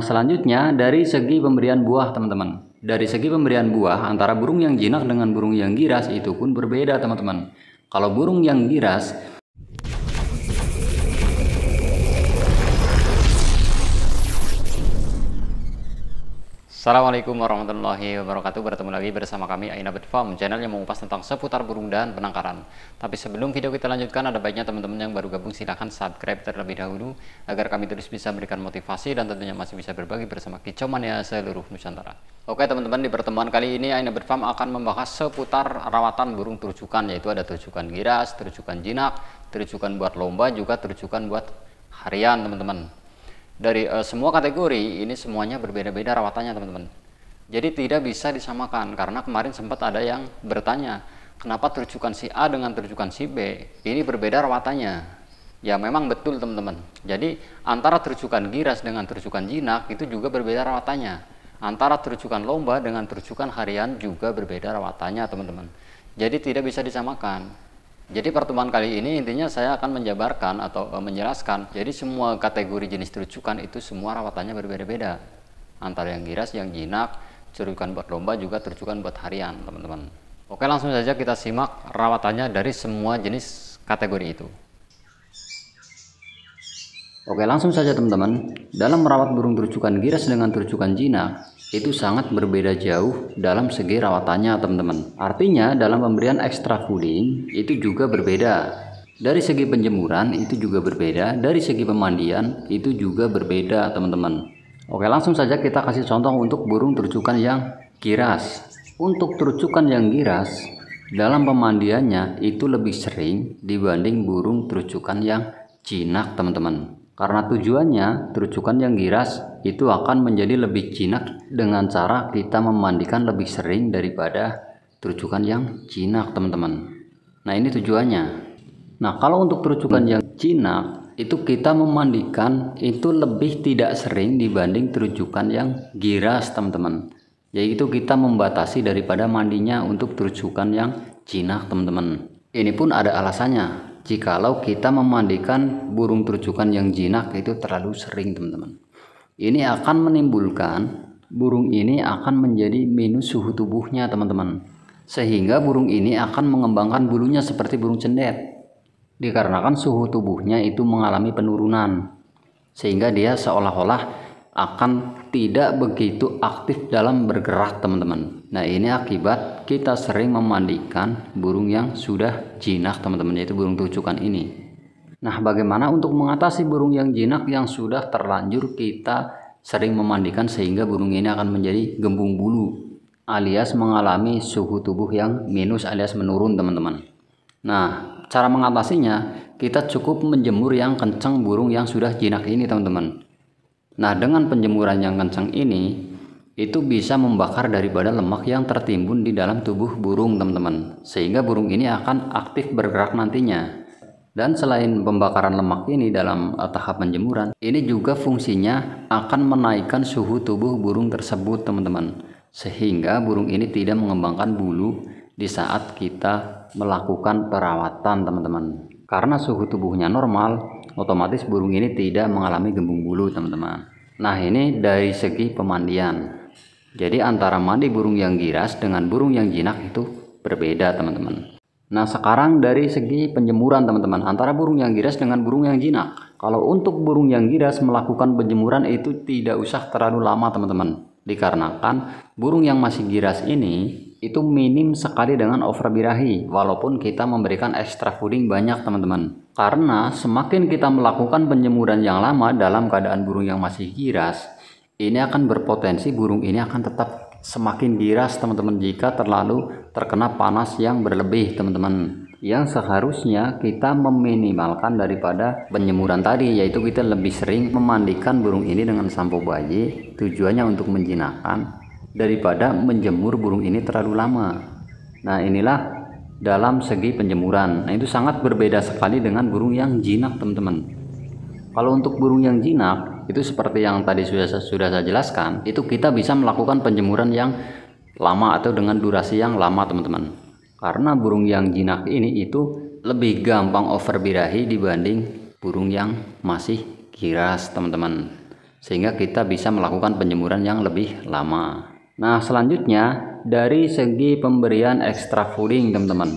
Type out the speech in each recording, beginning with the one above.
Nah, selanjutnya dari segi pemberian buah, teman-teman. Dari segi pemberian buah, antara burung yang jinak dengan burung yang giras itu pun berbeda, teman-teman. Kalau burung yang giras, Assalamualaikum warahmatullahi wabarakatuh Bertemu lagi bersama kami Aina Bird Farm Channel yang mengupas tentang seputar burung dan penangkaran Tapi sebelum video kita lanjutkan Ada baiknya teman-teman yang baru gabung silahkan subscribe terlebih dahulu Agar kami terus bisa memberikan motivasi Dan tentunya masih bisa berbagi bersama kicauan ya seluruh Nusantara Oke teman-teman di pertemuan kali ini Aina Bird Farm akan membahas seputar rawatan burung terucukan, Yaitu ada terucukan giras, terucukan jinak, terucukan buat lomba Juga terucukan buat harian teman-teman dari uh, semua kategori ini semuanya berbeda-beda rawatannya teman-teman. Jadi tidak bisa disamakan karena kemarin sempat ada yang bertanya kenapa terucukan si A dengan terucukan si B ini berbeda rawatannya. Ya memang betul teman-teman. Jadi antara terucukan giras dengan terucukan jinak itu juga berbeda rawatannya. Antara terucukan lomba dengan terucukan harian juga berbeda rawatannya teman-teman. Jadi tidak bisa disamakan. Jadi pertemuan kali ini intinya saya akan menjabarkan atau eh, menjelaskan. Jadi semua kategori jenis terucukan itu semua rawatannya berbeda-beda. Antara yang giras, yang jinak, terucukan buat lomba juga terucukan buat harian, teman-teman. Oke, langsung saja kita simak rawatannya dari semua jenis kategori itu. Oke, langsung saja teman-teman. Dalam merawat burung terucukan giras dengan terucukan jinak, itu sangat berbeda jauh dalam segi rawatannya teman-teman. Artinya dalam pemberian ekstra cooling itu juga berbeda. Dari segi penjemuran itu juga berbeda, dari segi pemandian itu juga berbeda teman-teman. Oke langsung saja kita kasih contoh untuk burung terucukan yang giras Untuk terucukan yang giras dalam pemandiannya itu lebih sering dibanding burung terucukan yang jinak teman-teman. Karena tujuannya, terucukan yang giras itu akan menjadi lebih jinak dengan cara kita memandikan lebih sering daripada terucukan yang jinak, teman-teman. Nah, ini tujuannya. Nah, kalau untuk terucukan yang jinak, itu kita memandikan itu lebih tidak sering dibanding terucukan yang giras, teman-teman. Yaitu kita membatasi daripada mandinya untuk terucukan yang jinak, teman-teman. Ini pun ada alasannya jikalau kita memandikan burung terucukan yang jinak itu terlalu sering teman-teman ini akan menimbulkan burung ini akan menjadi minus suhu tubuhnya teman-teman sehingga burung ini akan mengembangkan bulunya seperti burung cendet dikarenakan suhu tubuhnya itu mengalami penurunan sehingga dia seolah-olah akan tidak begitu aktif dalam bergerak teman-teman nah ini akibat kita sering memandikan burung yang sudah jinak teman-teman yaitu burung tucukan ini nah bagaimana untuk mengatasi burung yang jinak yang sudah terlanjur kita sering memandikan sehingga burung ini akan menjadi gembung bulu alias mengalami suhu tubuh yang minus alias menurun teman-teman nah cara mengatasinya kita cukup menjemur yang kencang burung yang sudah jinak ini teman-teman Nah, dengan penjemuran yang kencang ini, itu bisa membakar daripada lemak yang tertimbun di dalam tubuh burung, teman-teman. Sehingga burung ini akan aktif bergerak nantinya. Dan selain pembakaran lemak ini dalam eh, tahap penjemuran, ini juga fungsinya akan menaikkan suhu tubuh burung tersebut, teman-teman. Sehingga burung ini tidak mengembangkan bulu di saat kita melakukan perawatan, teman-teman. Karena suhu tubuhnya normal, otomatis burung ini tidak mengalami gembung bulu teman-teman nah ini dari segi pemandian jadi antara mandi burung yang giras dengan burung yang jinak itu berbeda teman-teman nah sekarang dari segi penjemuran teman-teman antara burung yang giras dengan burung yang jinak kalau untuk burung yang giras melakukan penjemuran itu tidak usah terlalu lama teman-teman dikarenakan burung yang masih giras ini itu minim sekali dengan overbirahi walaupun kita memberikan extra fooding banyak teman-teman karena semakin kita melakukan penjemuran yang lama dalam keadaan burung yang masih giras, ini akan berpotensi burung ini akan tetap semakin giras teman-teman jika terlalu terkena panas yang berlebih teman-teman yang seharusnya kita meminimalkan daripada penyemuran tadi yaitu kita lebih sering memandikan burung ini dengan sampo bayi tujuannya untuk menjinakkan daripada menjemur burung ini terlalu lama nah inilah dalam segi penjemuran. Nah, itu sangat berbeda sekali dengan burung yang jinak, teman-teman. Kalau untuk burung yang jinak, itu seperti yang tadi sudah sudah saya jelaskan, itu kita bisa melakukan penjemuran yang lama atau dengan durasi yang lama, teman-teman. Karena burung yang jinak ini itu lebih gampang over birahi dibanding burung yang masih kiras, teman-teman. Sehingga kita bisa melakukan penjemuran yang lebih lama. Nah, selanjutnya dari segi pemberian extra fooding, teman-teman.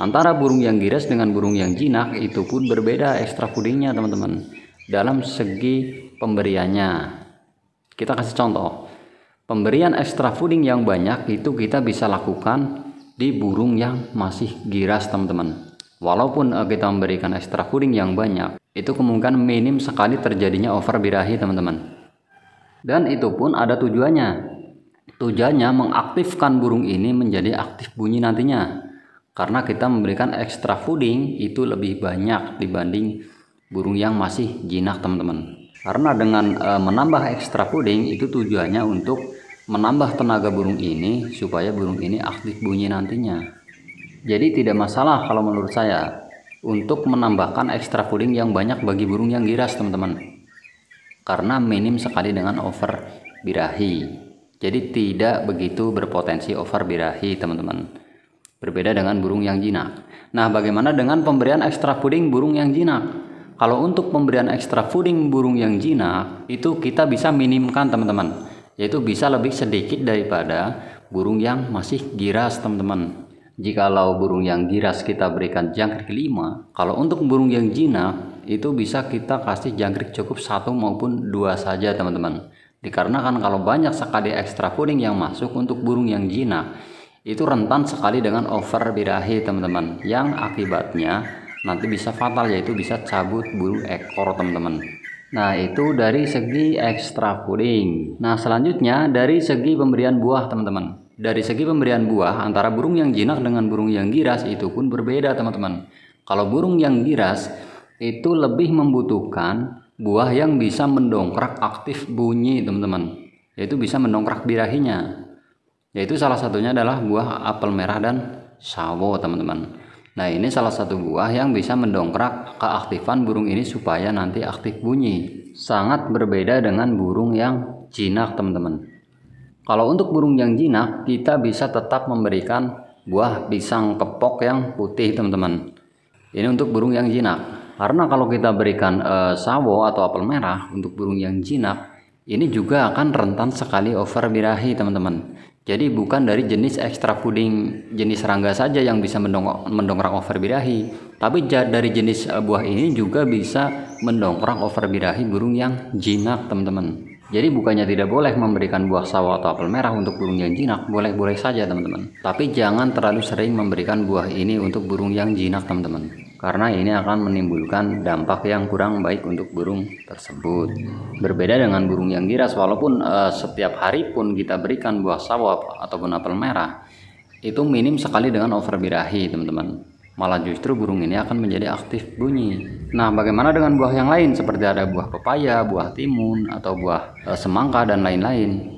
Antara burung yang giras dengan burung yang jinak itu pun berbeda extra foodingnya, teman-teman. Dalam segi pemberiannya. Kita kasih contoh. Pemberian extra fooding yang banyak itu kita bisa lakukan di burung yang masih giras, teman-teman. Walaupun eh, kita memberikan extra fooding yang banyak, itu kemungkinan minim sekali terjadinya over birahi teman-teman. Dan itu pun ada tujuannya, Tujuannya mengaktifkan burung ini menjadi aktif bunyi nantinya. Karena kita memberikan extra fooding itu lebih banyak dibanding burung yang masih jinak teman-teman. Karena dengan e, menambah extra fooding itu tujuannya untuk menambah tenaga burung ini supaya burung ini aktif bunyi nantinya. Jadi tidak masalah kalau menurut saya untuk menambahkan extra fooding yang banyak bagi burung yang giras teman-teman. Karena minim sekali dengan over birahi. Jadi tidak begitu berpotensi over birahi teman-teman. Berbeda dengan burung yang jinak. Nah bagaimana dengan pemberian ekstra puding burung yang jinak? Kalau untuk pemberian ekstra puding burung yang jinak itu kita bisa minimkan teman-teman. Yaitu bisa lebih sedikit daripada burung yang masih giras teman-teman. Jikalau burung yang giras kita berikan jangkrik 5, kalau untuk burung yang jinak itu bisa kita kasih jangkrik cukup satu maupun dua saja teman-teman. Dikarenakan kalau banyak sekali ekstra kuning yang masuk untuk burung yang jinak, itu rentan sekali dengan over birahi teman-teman, yang akibatnya nanti bisa fatal yaitu bisa cabut bulu ekor teman-teman. Nah itu dari segi ekstra kuning. Nah selanjutnya dari segi pemberian buah teman-teman. Dari segi pemberian buah antara burung yang jinak dengan burung yang giras itu pun berbeda teman-teman. Kalau burung yang giras itu lebih membutuhkan buah yang bisa mendongkrak aktif bunyi teman-teman yaitu bisa mendongkrak birahinya yaitu salah satunya adalah buah apel merah dan sawo teman-teman nah ini salah satu buah yang bisa mendongkrak keaktifan burung ini supaya nanti aktif bunyi sangat berbeda dengan burung yang jinak teman-teman kalau untuk burung yang jinak kita bisa tetap memberikan buah pisang kepok yang putih teman-teman ini untuk burung yang jinak karena kalau kita berikan e, sawo atau apel merah untuk burung yang jinak, ini juga akan rentan sekali over birahi teman-teman. Jadi bukan dari jenis ekstra puding jenis serangga saja yang bisa mendong mendongkrak over birahi, tapi dari jenis eh, buah ini juga bisa mendongkrak over birahi burung yang jinak teman-teman. Jadi bukannya tidak boleh memberikan buah sawo atau apel merah untuk burung yang jinak, boleh-boleh saja teman-teman. Tapi jangan terlalu sering memberikan buah ini untuk burung yang jinak teman-teman karena ini akan menimbulkan dampak yang kurang baik untuk burung tersebut. Berbeda dengan burung yang giras, walaupun uh, setiap hari pun kita berikan buah sawab ataupun apel merah, itu minim sekali dengan over birahi teman-teman. Malah justru burung ini akan menjadi aktif bunyi. Nah, bagaimana dengan buah yang lain seperti ada buah pepaya, buah timun, atau buah eh, semangka dan lain-lain?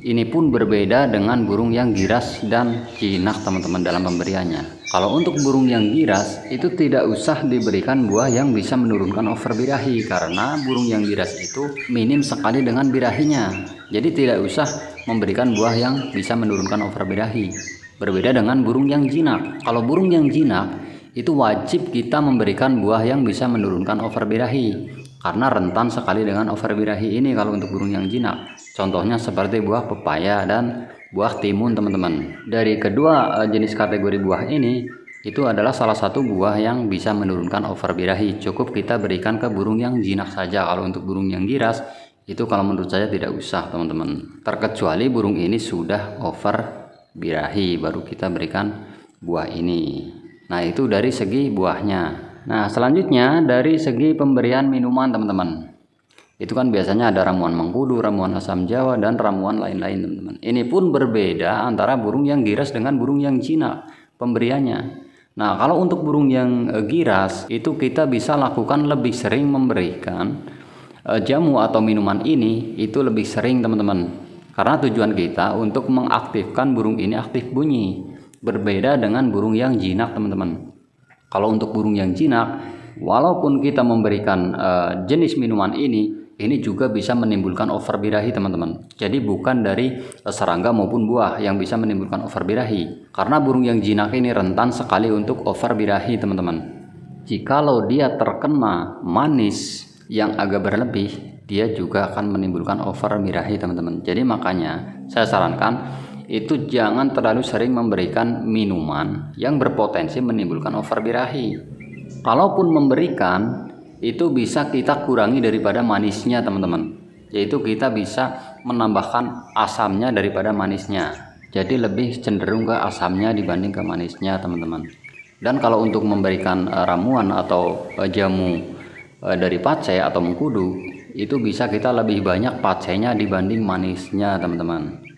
Ini pun berbeda dengan burung yang giras dan jinak teman-teman dalam pemberiannya. Kalau untuk burung yang giras itu tidak usah diberikan buah yang bisa menurunkan over birahi karena burung yang giras itu minim sekali dengan birahinya. Jadi tidak usah memberikan buah yang bisa menurunkan over birahi. Berbeda dengan burung yang jinak. Kalau burung yang jinak itu wajib kita memberikan buah yang bisa menurunkan over birahi karena rentan iya. sekali dengan over birahi ini kalau untuk burung yang jinak. Contohnya seperti buah pepaya dan buah timun teman-teman. Dari kedua eh, jenis kategori buah ini itu adalah salah satu buah yang bisa menurunkan over birahi. Cukup kita berikan ke burung yang jinak saja. Kalau untuk burung yang giras itu kalau menurut saya tidak usah teman-teman. Terkecuali burung ini sudah over birahi, baru kita berikan buah ini. Nah itu dari segi buahnya. Nah, selanjutnya dari segi pemberian minuman, teman-teman. Itu kan biasanya ada ramuan mengkudu, ramuan asam jawa, dan ramuan lain-lain, teman-teman. Ini pun berbeda antara burung yang giras dengan burung yang Cina pemberiannya. Nah, kalau untuk burung yang e, giras itu kita bisa lakukan lebih sering memberikan e, jamu atau minuman ini itu lebih sering, teman-teman. Karena tujuan kita untuk mengaktifkan burung ini aktif bunyi, berbeda dengan burung yang jinak, teman-teman. Kalau untuk burung yang jinak, walaupun kita memberikan uh, jenis minuman ini, ini juga bisa menimbulkan over birahi teman-teman. Jadi bukan dari eh, serangga maupun buah yang bisa menimbulkan over birahi. Karena burung yang jinak ini rentan sekali untuk over birahi teman-teman. Jikalau dia terkena manis yang agak berlebih, dia juga akan menimbulkan over birahi teman-teman. Jadi makanya saya sarankan itu jangan terlalu sering memberikan minuman yang berpotensi menimbulkan overbirahi. Kalaupun memberikan, itu bisa kita kurangi daripada manisnya, teman-teman. Yaitu kita bisa menambahkan asamnya daripada manisnya. Jadi lebih cenderung ke asamnya dibanding ke manisnya, teman-teman. Dan kalau untuk memberikan e, ramuan atau e, jamu e, dari pace atau mengkudu, itu bisa kita lebih banyak pacenya dibanding manisnya, teman-teman.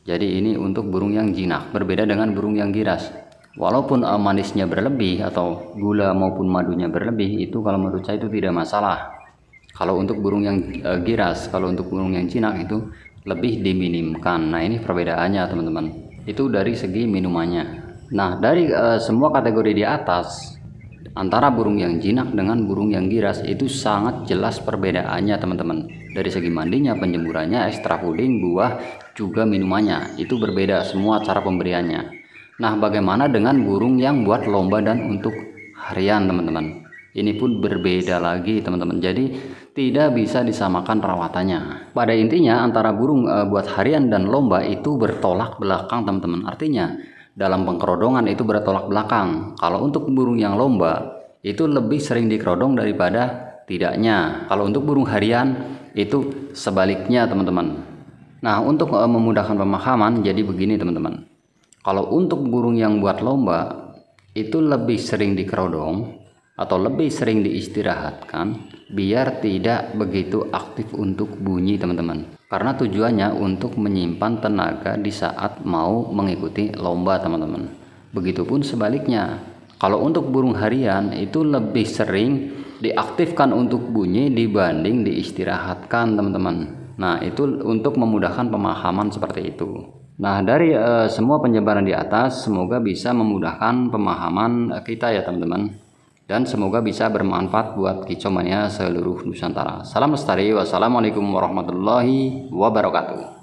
Jadi ini untuk burung yang jinak, berbeda dengan burung yang giras. Walaupun eh, manisnya berlebih atau gula maupun madunya berlebih, itu kalau menurut saya itu tidak masalah. Kalau untuk burung yang eh, giras, kalau untuk burung yang jinak itu lebih diminimkan. Nah ini perbedaannya teman-teman. Itu dari segi minumannya. Nah dari uh, semua kategori di atas antara burung yang jinak dengan burung yang giras itu sangat jelas perbedaannya teman-teman dari segi mandinya penjemurannya ekstra puding buah juga minumannya. Itu berbeda semua cara pemberiannya. Nah, bagaimana dengan burung yang buat lomba dan untuk harian, teman-teman? Ini pun berbeda lagi, teman-teman. Jadi, tidak bisa disamakan perawatannya. Pada intinya, antara burung e, buat harian dan lomba itu bertolak belakang, teman-teman. Artinya, dalam pengkerodongan itu bertolak belakang. Kalau untuk burung yang lomba, itu lebih sering dikerodong daripada tidaknya. Kalau untuk burung harian, itu sebaliknya, teman-teman. Nah, untuk eh, memudahkan pemahaman, jadi begini teman-teman. Kalau untuk burung yang buat lomba, itu lebih sering dikerodong atau lebih sering diistirahatkan biar tidak begitu aktif untuk bunyi teman-teman. Karena tujuannya untuk menyimpan tenaga di saat mau mengikuti lomba teman-teman. Begitupun sebaliknya, kalau untuk burung harian itu lebih sering diaktifkan untuk bunyi dibanding diistirahatkan teman-teman Nah, itu untuk memudahkan pemahaman seperti itu. Nah, dari e, semua penyebaran di atas, semoga bisa memudahkan pemahaman eh, kita ya teman-teman. Dan semoga bisa bermanfaat buat kicomanya seluruh Nusantara. Salam lestari, wassalamualaikum warahmatullahi wabarakatuh.